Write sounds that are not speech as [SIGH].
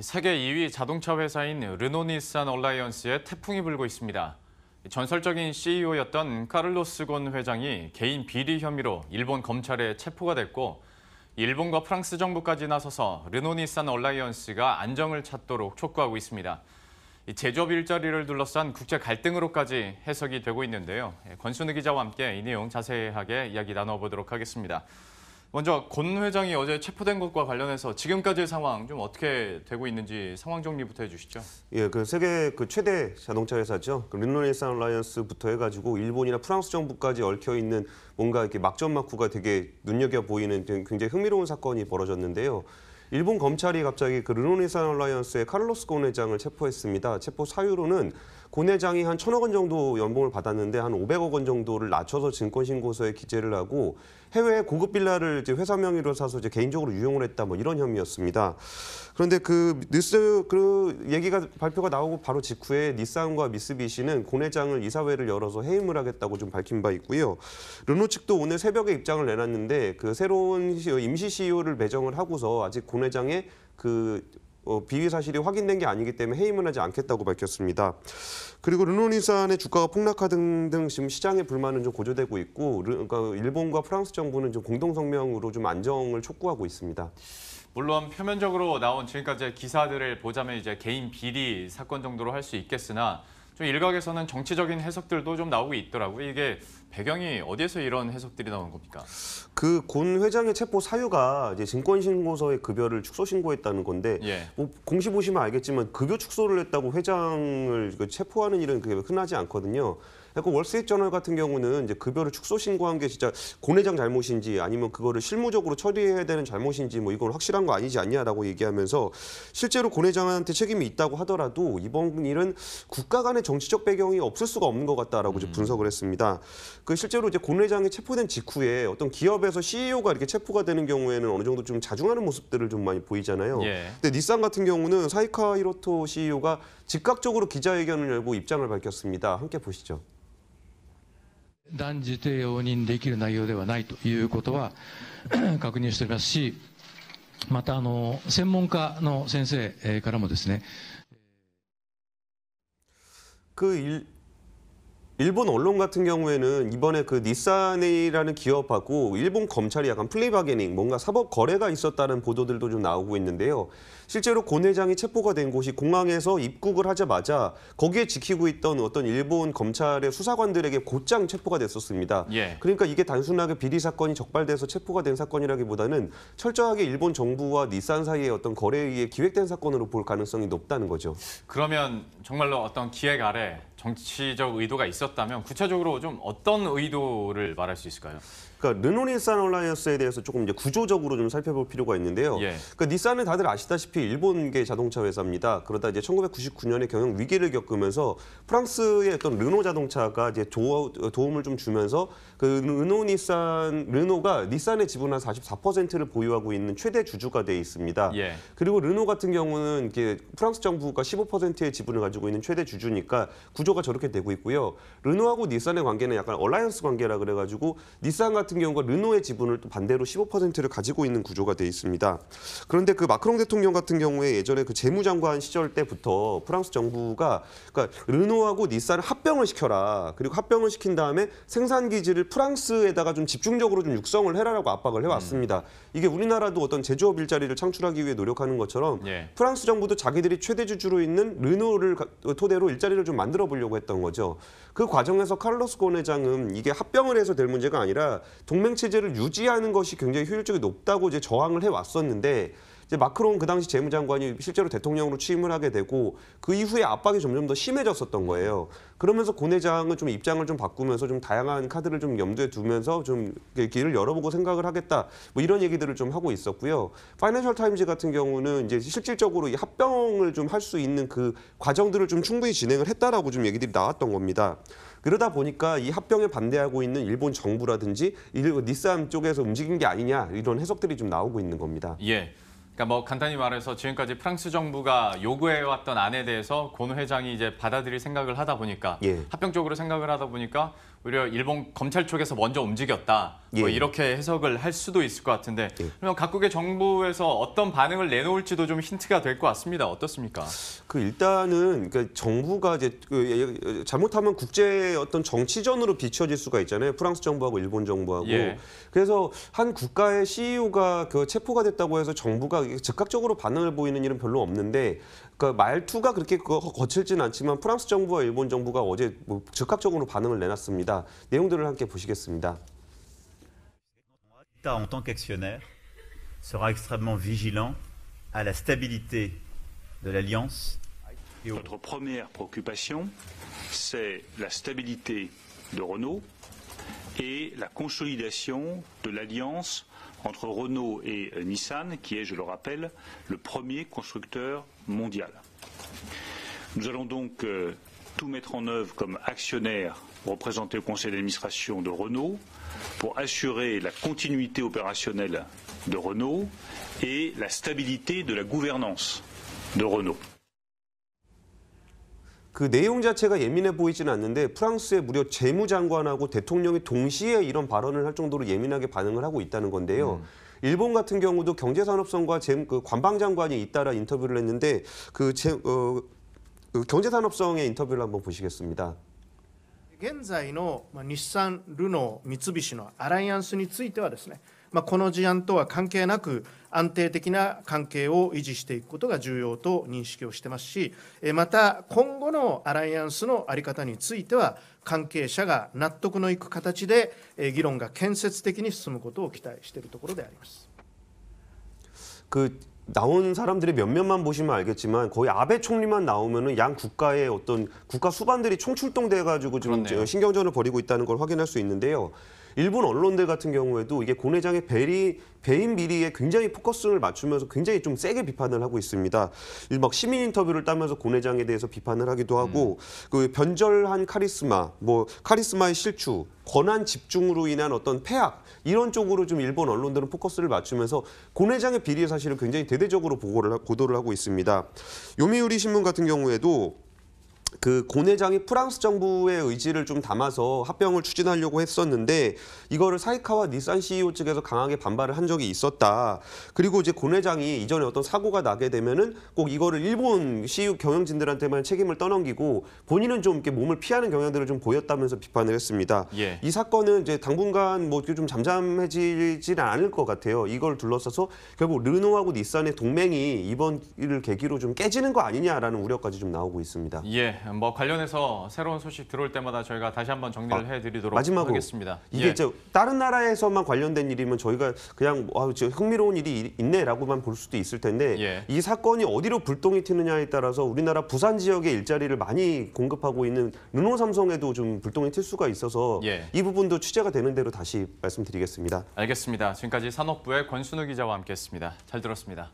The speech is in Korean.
세계 2위 자동차 회사인 르노니산 얼라이언스에 태풍이 불고 있습니다. 전설적인 CEO였던 카를로스 곤 회장이 개인 비리 혐의로 일본 검찰에 체포가 됐고 일본과 프랑스 정부까지 나서서 르노니산 얼라이언스가 안정을 찾도록 촉구하고 있습니다. 제조업 일자리를 둘러싼 국제 갈등으로까지 해석이 되고 있는데요. 예, 권순우 기자와 함께 이 내용 자세하게 이야기 나눠보도록 하겠습니다. 먼저 권 회장이 어제 체포된 것과 관련해서 지금까지의 상황 좀 어떻게 되고 있는지 상황 정리부터 해주시죠. 예, 그 세계 그 최대 자동차 회사죠. 그 린노일산 라이언스부터 해가지고 일본이나 프랑스 정부까지 얽혀 있는 뭔가 이렇게 막전막후가 되게 눈여겨 보이는 굉장히 흥미로운 사건이 벌어졌는데요. 일본 검찰이 갑자기 그 르노니산 얼라이언스의 카를로스 곤 회장을 체포했습니다. 체포 사유로는 곤 회장이 한 천억 원 정도 연봉을 받았는데 한 500억 원 정도를 낮춰서 증권신고서에 기재를 하고 해외 고급 빌라를 이제 회사 명의로 사서 이제 개인적으로 유용을 했다 뭐 이런 혐의였습니다. 그런데 그 뉴스 그 얘기가 발표가 나오고 바로 직후에 니산과 미쓰비시는 곤 회장을 이사회를 열어서 해임을 하겠다고 좀 밝힌 바 있고요. 르노 측도 오늘 새벽에 입장을 내놨는데 그 새로운 임시 CEO를 배정을 하고서 아직 곤본 회장의 그 어, 비위 사실이 확인된 게 아니기 때문에 해임은 하지 않겠다고 밝혔습니다. 그리고 르노니산의 주가가 폭락하등 등 지금 시장의 불만은 좀 고조되고 있고 그러니까 일본과 프랑스 정부는 좀 공동 성명으로 좀 안정을 촉구하고 있습니다. 물론 표면적으로 나온 지금까지 기사들을 보자면 이제 개인 비리 사건 정도로 할 수 있겠으나 좀 일각에서는 정치적인 해석들도 좀 나오고 있더라고요. 이게 배경이 어디에서 이런 해석들이 나오는 겁니까? 그 곤 회장의 체포 사유가 이제 증권신고서의 급여를 축소 신고했다는 건데 예. 뭐 공시 보시면 알겠지만 급여 축소를 했다고 회장을 그 체포하는 일은 그게 흔하지 않거든요. 그 월스트리트저널 같은 경우는 이제 급여를 축소 신고한 게 진짜 곤 회장 잘못인지 아니면 그거를 실무적으로 처리해야 되는 잘못인지 뭐 이건 확실한 거 아니지 않냐라고 얘기하면서 실제로 곤 회장한테 책임이 있다고 하더라도 이번 일은 국가 간의 정치적 배경이 없을 수가 없는 것 같다라고 음. 분석을 했습니다. 그 실제로 이제 곤 회장이 체포된 직후에 어떤 기업에서 CEO가 이렇게 체포가 되는 경우에는 어느 정도 좀 자중하는 모습들을 좀 많이 보이잖아요. 예. 근데 닛산 같은 경우는 사이카 히로토 CEO가 즉각적으로 기자회견을 열고 입장을 밝혔습니다. 함께 보시죠. 断지대容認できる内容ではないということは確認しておりますしまたあの専門家の先生からもですね [CLEARS THROAT] 일본 언론 같은 경우에는 이번에 그 닛산이라는 기업하고 일본 검찰이 약간 플레이 바게닝, 뭔가 사법 거래가 있었다는 보도들도 좀 나오고 있는데요. 실제로 곤 회장이 체포가 된 곳이 공항에서 입국을 하자마자 거기에 지키고 있던 어떤 일본 검찰의 수사관들에게 곧장 체포가 됐었습니다. 예. 그러니까 이게 단순하게 비리 사건이 적발돼서 체포가 된 사건이라기보다는 철저하게 일본 정부와 닛산 사이의 어떤 거래에 의해 기획된 사건으로 볼 가능성이 높다는 거죠. 그러면 정말로 어떤 기획 아래 정치적 의도가 있었 있었다면 구체적으로 좀 어떤 의도를 말할 수 있을까요? 그러니까 르노 닛산 얼라이언스에 대해서 조금 이제 구조적으로 좀 살펴볼 필요가 있는데요. 예. 그러니까 닛산은 다들 아시다시피 일본계 자동차 회사입니다. 그러다 이제 1999년에 경영 위기를 겪으면서 프랑스의 어떤 르노 자동차가 이제 조, 도움을 좀 주면서 그 르노 닛산 르노가 닛산의 지분 한 44%를 보유하고 있는 최대 주주가 돼 있습니다. 예. 그리고 르노 같은 경우는 이게 프랑스 정부가 15%의 지분을 가지고 있는 최대 주주니까 구조가 저렇게 되고 있고요. 르노하고 닛산의 관계는 약간 얼라이언스 관계라 그래가지고 닛산 같은 경우가 르노의 지분을 또 반대로 15%를 가지고 있는 구조가 돼 있습니다. 그런데 그 마크롱 대통령 같은 경우에 예전에 그 재무장관 시절 때부터 프랑스 정부가 그러니까 르노하고 닛산을 합병을 시켜라. 그리고 합병을 시킨 다음에 생산 기지를 프랑스에다가 좀 집중적으로 좀 육성을 해라라고 압박을 해왔습니다. 음. 이게 우리나라도 어떤 제조업 일자리를 창출하기 위해 노력하는 것처럼 예. 프랑스 정부도 자기들이 최대 주주로 있는 르노를 토대로 일자리를 좀 만들어 보려고 했던 거죠. 그 과정에서 칼로스 곤 회장은 이게 합병을 해서 될 문제가 아니라 동맹 체제를 유지하는 것이 굉장히 효율적이 높다고 이제 저항을 해 왔었는데 이제 마크롱 그 당시 재무장관이 실제로 대통령으로 취임을 하게 되고 그 이후에 압박이 점점 더 심해졌었던 거예요. 그러면서 고 내장은 좀 입장을 좀 바꾸면서 좀 다양한 카드를 좀 염두에 두면서 좀 길을 열어보고 생각을 하겠다 뭐 이런 얘기들을 좀 하고 있었고요. 파이낸셜 타임즈 같은 경우는 이제 실질적으로 이 합병을 좀 할 수 있는 그 과정들을 좀 충분히 진행을 했다라고 좀 얘기들이 나왔던 겁니다. 그러다 보니까 이 합병에 반대하고 있는 일본 정부라든지 일본 어, 니산 쪽에서 움직인 게 아니냐 이런 해석들이 좀 나오고 있는 겁니다. 예. 그러니까 뭐 간단히 말해서 지금까지 프랑스 정부가 요구해 왔던 안에 대해서 권 회장이 이제 받아들일 생각을 하다 보니까 예. 합병적으로 생각을 하다 보니까 오히려 일본 검찰 쪽에서 먼저 움직였다. 뭐 예. 이렇게 해석을 할 수도 있을 것 같은데 예. 그러면 각국의 정부에서 어떤 반응을 내놓을지도 좀 힌트가 될 것 같습니다. 어떻습니까? 그 일단은 그니까 정부가 이제 그 예, 예, 잘못하면 국제 어떤 정치전으로 비춰질 수가 있잖아요. 프랑스 정부하고 일본 정부하고 예. 그래서 한 국가의 CEO가 그 체포가 됐다고 해서 정부가 즉각적으로 반응을 보이는 일은 별로 없는데 그러니까 말투가 그렇게 거칠진 않지만 프랑스 정부와 일본 정부가 어제 뭐 즉각적으로 반응을 내놨습니다. 내용들을 함께 보시겠습니다. en tant qu'actionnaire sera extrêmement vigilant à la stabilité de l'alliance. Notre première préoccupation, c'est la stabilité de Renault et la consolidation de l'alliance entre Renault et euh, Nissan, qui est, je le rappelle, le premier constructeur mondial. Nous allons donc euh, tout mettre en œuvre comme actionnaire représenté au conseil d'administration de Renault pour assurer la continuité opérationnelle de Renault et la stabilité de la gouvernance de Renault. 그 내용 자체가 예민해 보이지는 않는데 프랑스의 무려 재무장관하고 대통령이 동시에 이런 발언을 할 정도로 예민하게 반응을 하고 있다는 건데요. 음. 일본 같은 경우도 경제산업성과 재, 그 관방장관이 잇따라 인터뷰를 했는데 그, 재, 어, 그 경제산업성의 인터뷰를 한번 보시겠습니다. 現在の日産、ルノー、三菱のアライアンスについてはですね、まあ、この事案とは関係なく、安定的な関係を維持していくことが重要と認識をしてますし、また今後のアライアンスの在り方については、関係者が納得のいく形で議論が建設的に進むことを期待しているところであります。나온사람들이몇몇만보시면알겠지만거의아베총리만나오면은양국가의어떤국가수반들이총출동돼가지고지금그렇네요신경전을벌이고있다는걸확인할수있는데요 일본 언론들 같은 경우에도 이게 고 내장의 배리, 배임 비리에 굉장히 포커스를 맞추면서 굉장히 좀 세게 비판을 하고 있습니다. 막 시민 인터뷰를 따면서 고 내장에 대해서 비판을 하기도 하고 음. 그 변절한 카리스마, 뭐 카리스마의 실추, 권한 집중으로 인한 어떤 폐악 이런 쪽으로 좀 일본 언론들은 포커스를 맞추면서 고 내장의 비리 사실을 굉장히 대대적으로 보고를 보도를 하고 있습니다. 요미우리 신문 같은 경우에도 그 고내장이 프랑스 정부의 의지를 좀 담아서 합병을 추진하려고 했었는데 이거를 사이카와 닛산 CEO 측에서 강하게 반발을 한 적이 있었다. 그리고 이제 고내장이 이전에 어떤 사고가 나게 되면은 꼭 이거를 일본 CEO 경영진들한테만 책임을 떠넘기고 본인은 좀 이렇게 몸을 피하는 경향들을 좀 보였다면서 비판을 했습니다. 예. 이 사건은 이제 당분간 뭐 좀잠잠해지지는 않을 것 같아요. 이걸 둘러싸서 결국 르노하고 닛산의 동맹이 이번 일을 계기로 좀 깨지는 거 아니냐라는 우려까지 좀 나오고 있습니다. 예. 뭐 관련해서 새로운 소식 들어올 때마다 저희가 다시 한번 정리를 아, 해드리도록 마지막으로 하겠습니다. 이게 예. 저 다른 나라에서만 관련된 일이면 저희가 그냥 아, 흥미로운 일이 있네라고만 볼 수도 있을 텐데 예. 이 사건이 어디로 불똥이 튀느냐에 따라서 우리나라 부산 지역의 일자리를 많이 공급하고 있는 르노삼성에도 좀 불똥이 튈 수가 있어서 예. 이 부분도 취재가 되는 대로 다시 말씀드리겠습니다. 알겠습니다. 지금까지 산업부의 권순우 기자와 함께했습니다. 잘 들었습니다.